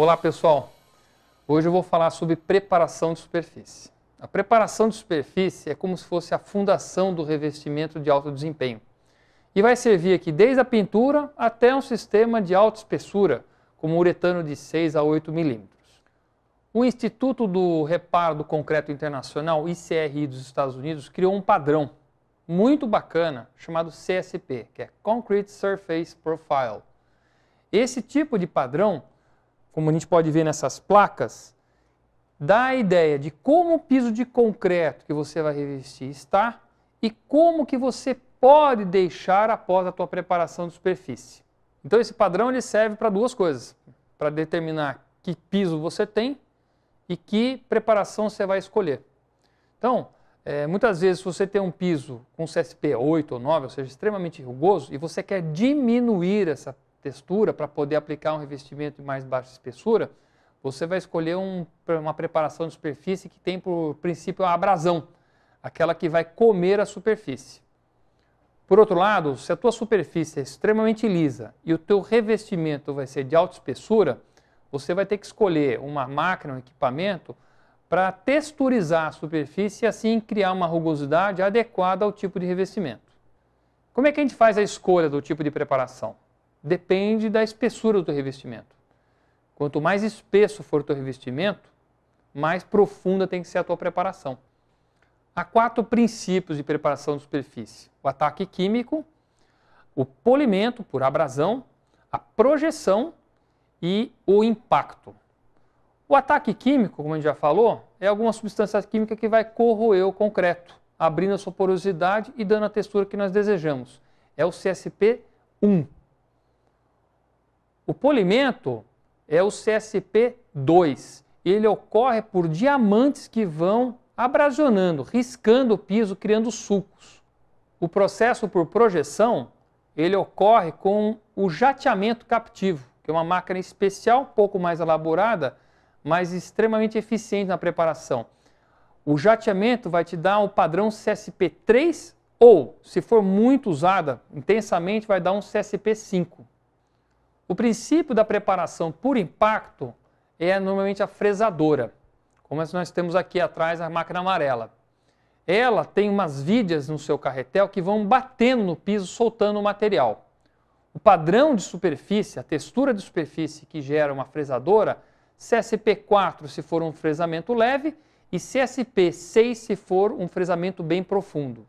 Olá pessoal, hoje eu vou falar sobre preparação de superfície. A preparação de superfície é como se fosse a fundação do revestimento de alto desempenho e vai servir aqui desde a pintura até um sistema de alta espessura, como uretano de 6 a 8 milímetros. O Instituto do Reparo do Concreto Internacional, ICRI dos Estados Unidos, criou um padrão muito bacana chamado CSP, que é Concrete Surface Profile. Esse tipo de padrão como a gente pode ver nessas placas, dá a ideia de como o piso de concreto que você vai revestir está e como que você pode deixar após a tua preparação de superfície. Então esse padrão ele serve para duas coisas, para determinar que piso você tem e que preparação você vai escolher. Então, é, muitas vezes se você tem um piso com CSP 8 ou 9, ou seja, extremamente rugoso, e você quer diminuir essa textura para poder aplicar um revestimento de mais baixa espessura, você vai escolher um, uma preparação de superfície que tem por princípio a abrasão, aquela que vai comer a superfície. Por outro lado, se a tua superfície é extremamente lisa e o teu revestimento vai ser de alta espessura, você vai ter que escolher uma máquina, um equipamento para texturizar a superfície e assim criar uma rugosidade adequada ao tipo de revestimento. Como é que a gente faz a escolha do tipo de preparação? depende da espessura do teu revestimento. Quanto mais espesso for o teu revestimento, mais profunda tem que ser a tua preparação. Há quatro princípios de preparação de superfície: o ataque químico, o polimento por abrasão, a projeção e o impacto. O ataque químico, como a gente já falou, é alguma substância química que vai corroer o concreto, abrindo a sua porosidade e dando a textura que nós desejamos. É o CSP 1, o polimento é o CSP2. Ele ocorre por diamantes que vão abrasionando, riscando o piso, criando sulcos. O processo por projeção, ele ocorre com o jateamento captivo, que é uma máquina especial, um pouco mais elaborada, mas extremamente eficiente na preparação. O jateamento vai te dar o padrão CSP3 ou, se for muito usada intensamente, vai dar um CSP5. O princípio da preparação por impacto é normalmente a fresadora, como nós temos aqui atrás a máquina amarela. Ela tem umas vidas no seu carretel que vão batendo no piso, soltando o material. O padrão de superfície, a textura de superfície que gera uma fresadora, CSP4 se for um fresamento leve e CSP6 se for um fresamento bem profundo.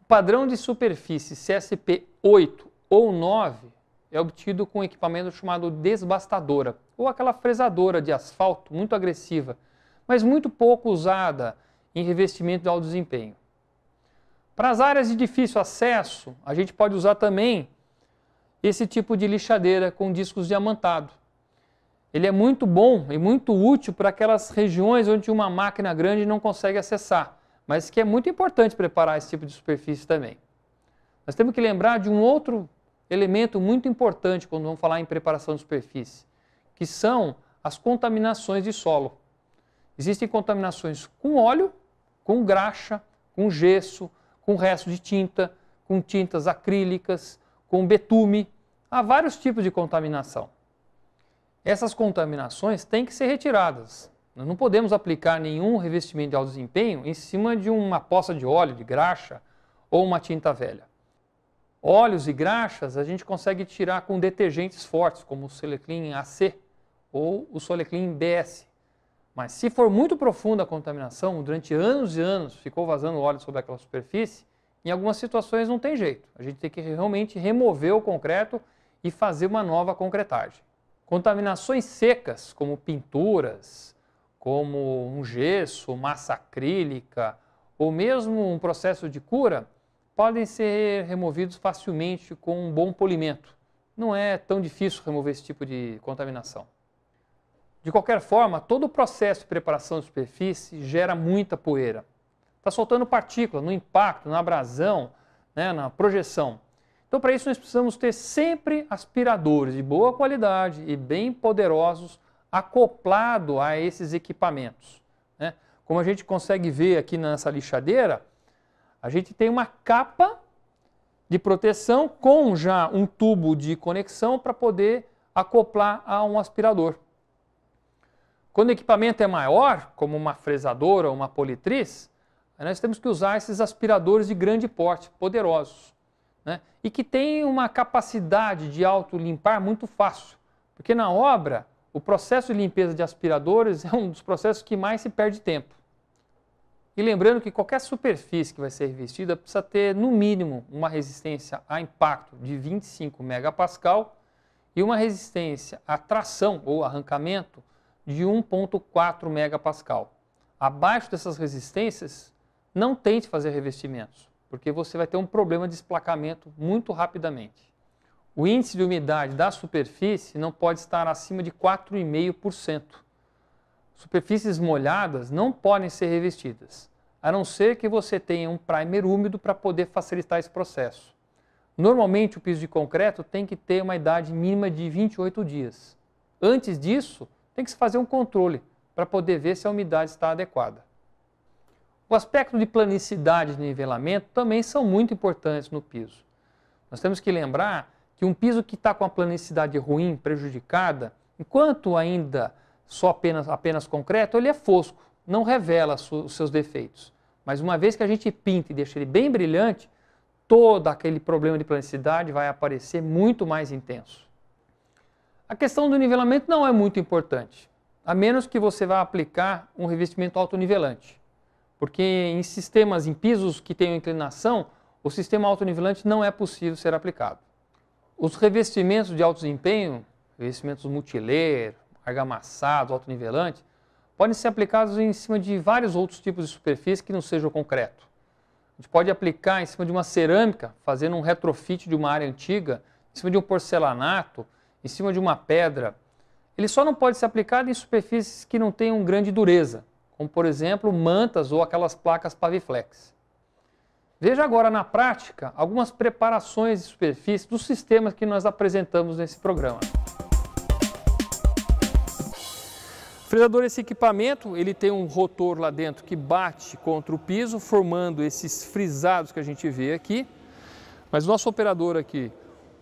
O padrão de superfície CSP8 ou 9 é obtido com um equipamento chamado desbastadora, ou aquela fresadora de asfalto muito agressiva, mas muito pouco usada em revestimento de alto desempenho. Para as áreas de difícil acesso, a gente pode usar também esse tipo de lixadeira com discos diamantado. Ele é muito bom e muito útil para aquelas regiões onde uma máquina grande não consegue acessar, mas que é muito importante preparar esse tipo de superfície também. Nós temos que lembrar de um outro elemento muito importante quando vamos falar em preparação de superfície, que são as contaminações de solo. Existem contaminações com óleo, com graxa, com gesso, com resto de tinta, com tintas acrílicas, com betume. Há vários tipos de contaminação. Essas contaminações têm que ser retiradas. Nós não podemos aplicar nenhum revestimento de alto desempenho em cima de uma poça de óleo, de graxa ou uma tinta velha. Óleos e graxas a gente consegue tirar com detergentes fortes, como o Soleclean AC ou o Soleclean BS. Mas se for muito profunda a contaminação, durante anos e anos ficou vazando óleo sobre aquela superfície, em algumas situações não tem jeito. A gente tem que realmente remover o concreto e fazer uma nova concretagem. Contaminações secas, como pinturas, como um gesso, massa acrílica, ou mesmo um processo de cura, podem ser removidos facilmente com um bom polimento. Não é tão difícil remover esse tipo de contaminação. De qualquer forma, todo o processo de preparação de superfície gera muita poeira. Está soltando partícula no impacto, na abrasão, né, na projeção. Então, para isso, nós precisamos ter sempre aspiradores de boa qualidade e bem poderosos acoplado a esses equipamentos. Né? Como a gente consegue ver aqui nessa lixadeira, a gente tem uma capa de proteção com já um tubo de conexão para poder acoplar a um aspirador. Quando o equipamento é maior, como uma fresadora ou uma politriz, nós temos que usar esses aspiradores de grande porte, poderosos, né? e que têm uma capacidade de auto-limpar muito fácil, porque na obra o processo de limpeza de aspiradores é um dos processos que mais se perde tempo. E lembrando que qualquer superfície que vai ser revestida precisa ter, no mínimo, uma resistência a impacto de 25 megapascal e uma resistência a tração ou arrancamento de 1.4 megapascal. Abaixo dessas resistências, não tente fazer revestimentos, porque você vai ter um problema de esplacamento muito rapidamente. O índice de umidade da superfície não pode estar acima de 4,5% superfícies molhadas não podem ser revestidas, a não ser que você tenha um primer úmido para poder facilitar esse processo. Normalmente o piso de concreto tem que ter uma idade mínima de 28 dias. Antes disso, tem que se fazer um controle para poder ver se a umidade está adequada. O aspecto de planicidade de nivelamento também são muito importantes no piso. Nós temos que lembrar que um piso que está com a planicidade ruim, prejudicada, enquanto ainda só apenas, apenas concreto, ele é fosco, não revela os seus defeitos. Mas uma vez que a gente pinta e deixa ele bem brilhante, todo aquele problema de planicidade vai aparecer muito mais intenso. A questão do nivelamento não é muito importante, a menos que você vá aplicar um revestimento autonivelante. Porque em sistemas, em pisos que tenham inclinação, o sistema autonivelante não é possível ser aplicado. Os revestimentos de alto desempenho, revestimentos multilayer, argamassado, autonivelante, podem ser aplicados em cima de vários outros tipos de superfície que não seja o concreto. A gente pode aplicar em cima de uma cerâmica, fazendo um retrofit de uma área antiga, em cima de um porcelanato, em cima de uma pedra. Ele só não pode ser aplicado em superfícies que não tenham grande dureza, como por exemplo mantas ou aquelas placas paviflex. Veja agora na prática algumas preparações de superfície dos sistemas que nós apresentamos nesse programa. Fresador, esse equipamento, ele tem um rotor lá dentro que bate contra o piso, formando esses frisados que a gente vê aqui. Mas o nosso operador aqui,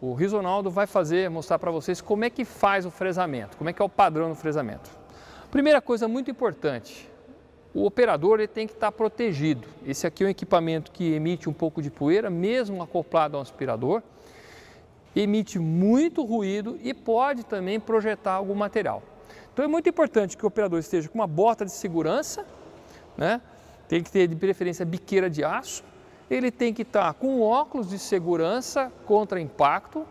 o Risonaldo, vai fazer, mostrar para vocês como é que faz o fresamento, como é que é o padrão do fresamento. Primeira coisa muito importante, o operador ele tem que estar tá protegido. Esse aqui é um equipamento que emite um pouco de poeira, mesmo acoplado a um aspirador, emite muito ruído e pode também projetar algum material. Então é muito importante que o operador esteja com uma bota de segurança, né? tem que ter de preferência biqueira de aço, ele tem que estar tá com óculos de segurança contra impacto,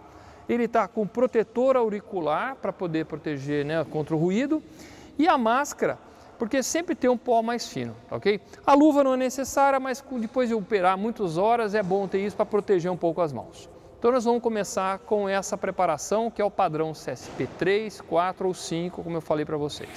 ele está com protetor auricular para poder proteger né, contra o ruído e a máscara, porque sempre tem um pó mais fino, ok? A luva não é necessária, mas depois de operar muitas horas é bom ter isso para proteger um pouco as mãos. Então nós vamos começar com essa preparação que é o padrão CSP3, 4 ou 5, como eu falei para vocês.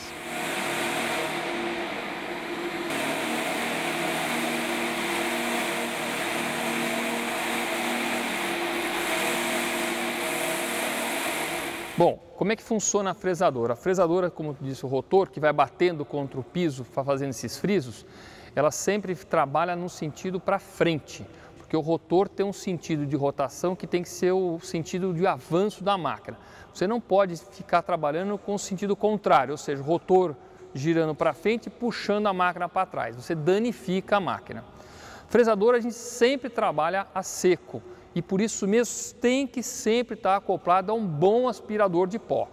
Bom, como é que funciona a fresadora? A fresadora, como disse o rotor, que vai batendo contra o piso, fazendo esses frisos, ela sempre trabalha no sentido para frente porque o rotor tem um sentido de rotação que tem que ser o sentido de avanço da máquina. Você não pode ficar trabalhando com o sentido contrário, ou seja, o rotor girando para frente e puxando a máquina para trás. Você danifica a máquina. Fresador a gente sempre trabalha a seco e por isso mesmo tem que sempre estar acoplado a um bom aspirador de pó.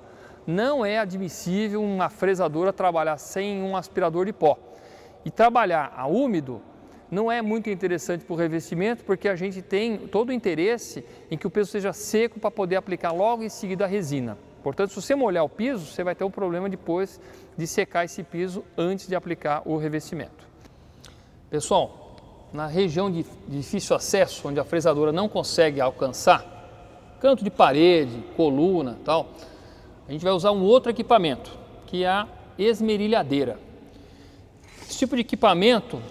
Não é admissível uma fresadora trabalhar sem um aspirador de pó. E trabalhar a úmido não é muito interessante para o revestimento, porque a gente tem todo o interesse em que o piso seja seco para poder aplicar logo em seguida a resina. Portanto, se você molhar o piso, você vai ter um problema depois de secar esse piso antes de aplicar o revestimento. Pessoal, na região de difícil acesso, onde a fresadora não consegue alcançar, canto de parede, coluna tal, a gente vai usar um outro equipamento, que é a esmerilhadeira. Esse tipo de equipamento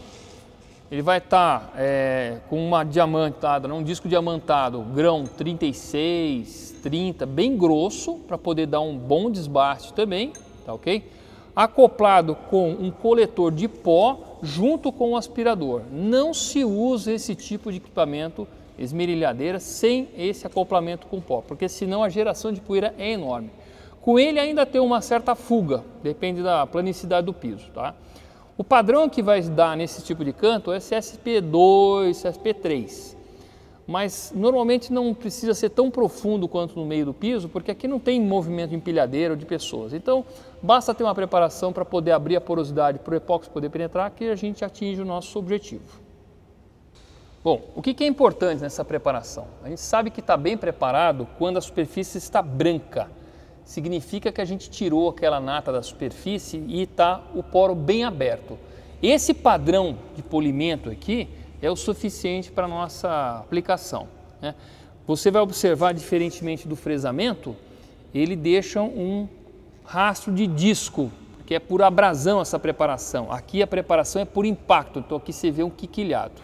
ele vai estar tá, é, com uma diamantada, um disco diamantado, grão 36, 30, bem grosso, para poder dar um bom desbaste também, tá ok? Acoplado com um coletor de pó junto com o um aspirador. Não se usa esse tipo de equipamento esmerilhadeira sem esse acoplamento com pó, porque senão a geração de poeira é enorme. Com ele ainda tem uma certa fuga, depende da planicidade do piso, tá? O padrão que vai dar nesse tipo de canto é CSP2, CSP3. Mas normalmente não precisa ser tão profundo quanto no meio do piso, porque aqui não tem movimento de empilhadeira ou de pessoas. Então, basta ter uma preparação para poder abrir a porosidade para o epóxi poder penetrar, que a gente atinge o nosso objetivo. Bom, o que é importante nessa preparação? A gente sabe que está bem preparado quando a superfície está branca significa que a gente tirou aquela nata da superfície e está o poro bem aberto. Esse padrão de polimento aqui é o suficiente para a nossa aplicação. Né? Você vai observar, diferentemente do fresamento, ele deixa um rastro de disco, porque é por abrasão essa preparação. Aqui a preparação é por impacto, então aqui você vê um quiquilhado.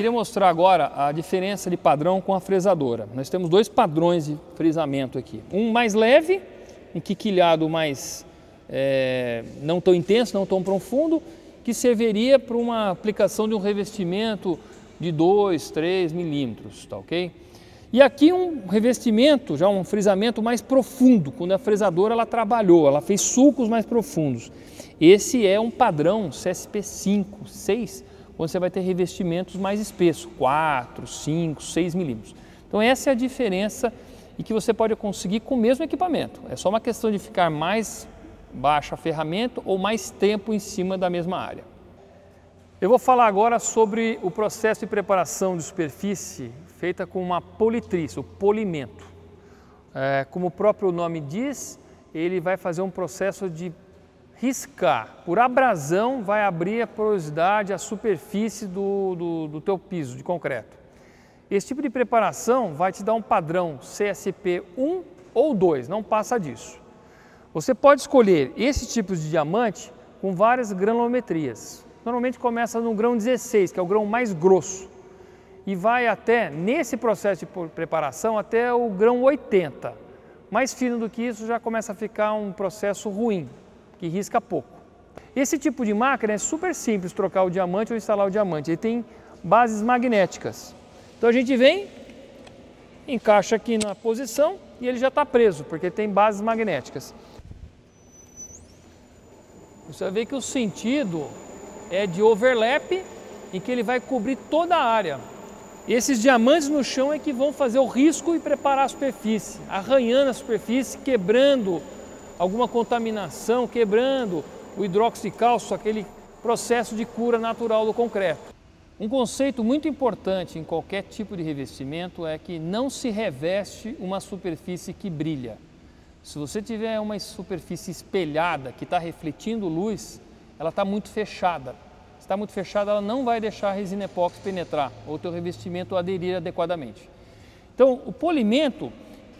queria mostrar agora a diferença de padrão com a fresadora. Nós temos dois padrões de fresamento aqui. Um mais leve, um quiquilhado mais é, não tão intenso, não tão profundo, que serviria para uma aplicação de um revestimento de 2, 3 milímetros, tá ok? E aqui um revestimento, já um frisamento mais profundo, quando a fresadora ela trabalhou, ela fez sulcos mais profundos. Esse é um padrão CSP 5, 6, você vai ter revestimentos mais espessos, 4, 5, 6 milímetros. Então essa é a diferença e que você pode conseguir com o mesmo equipamento. É só uma questão de ficar mais baixa a ferramenta ou mais tempo em cima da mesma área. Eu vou falar agora sobre o processo de preparação de superfície feita com uma politriz, o polimento. É, como o próprio nome diz, ele vai fazer um processo de riscar. Por abrasão vai abrir a porosidade, a superfície do, do, do teu piso de concreto. Esse tipo de preparação vai te dar um padrão CSP 1 ou 2, não passa disso. Você pode escolher esse tipo de diamante com várias granulometrias. Normalmente começa no grão 16, que é o grão mais grosso, e vai até, nesse processo de preparação, até o grão 80. Mais fino do que isso já começa a ficar um processo ruim, que risca pouco. Esse tipo de máquina é super simples trocar o diamante ou instalar o diamante. Ele tem bases magnéticas. Então a gente vem, encaixa aqui na posição e ele já está preso, porque tem bases magnéticas. Você vai ver que o sentido é de overlap e que ele vai cobrir toda a área. Esses diamantes no chão é que vão fazer o risco e preparar a superfície, arranhando a superfície, quebrando alguma contaminação, quebrando o hidróxido de cálcio, aquele processo de cura natural do concreto. Um conceito muito importante em qualquer tipo de revestimento é que não se reveste uma superfície que brilha. Se você tiver uma superfície espelhada que está refletindo luz, ela está muito fechada. Se está muito fechada, ela não vai deixar a resina epóxi penetrar ou teu revestimento aderir adequadamente. Então, o polimento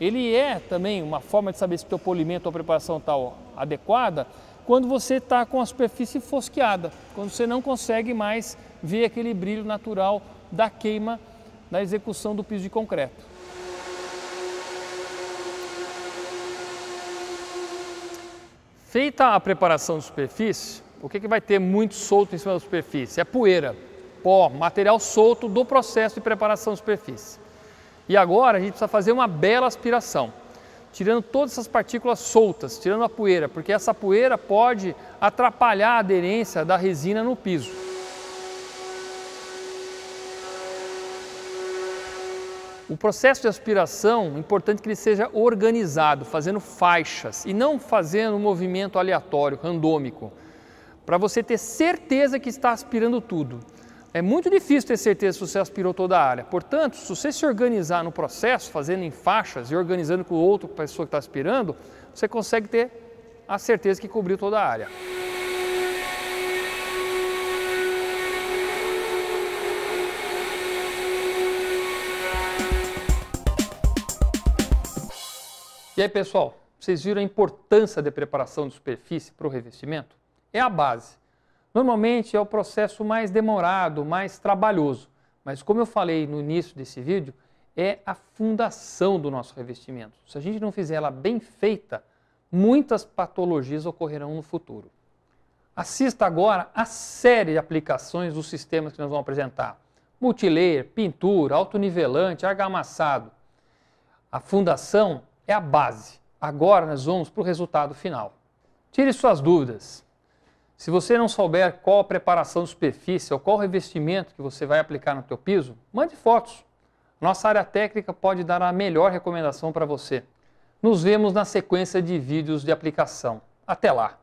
ele é também uma forma de saber se o teu polimento ou preparação está adequada quando você está com a superfície fosqueada, quando você não consegue mais ver aquele brilho natural da queima na execução do piso de concreto. Feita a preparação de superfície, o que, que vai ter muito solto em cima da superfície? É poeira, pó, material solto do processo de preparação de superfície. E agora a gente precisa fazer uma bela aspiração, tirando todas essas partículas soltas, tirando a poeira, porque essa poeira pode atrapalhar a aderência da resina no piso. O processo de aspiração, é importante que ele seja organizado, fazendo faixas e não fazendo um movimento aleatório, randômico, para você ter certeza que está aspirando tudo. É muito difícil ter certeza se você aspirou toda a área. Portanto, se você se organizar no processo, fazendo em faixas e organizando com outra pessoa que está aspirando, você consegue ter a certeza que cobriu toda a área. E aí, pessoal, vocês viram a importância da preparação de superfície para o revestimento? É a base. Normalmente é o processo mais demorado, mais trabalhoso, mas como eu falei no início desse vídeo, é a fundação do nosso revestimento. Se a gente não fizer ela bem feita, muitas patologias ocorrerão no futuro. Assista agora a série de aplicações dos sistemas que nós vamos apresentar. Multilayer, pintura, autonivelante, argamassado. A fundação é a base. Agora nós vamos para o resultado final. Tire suas dúvidas. Se você não souber qual a preparação de superfície ou qual revestimento que você vai aplicar no teu piso, mande fotos. Nossa área técnica pode dar a melhor recomendação para você. Nos vemos na sequência de vídeos de aplicação. Até lá!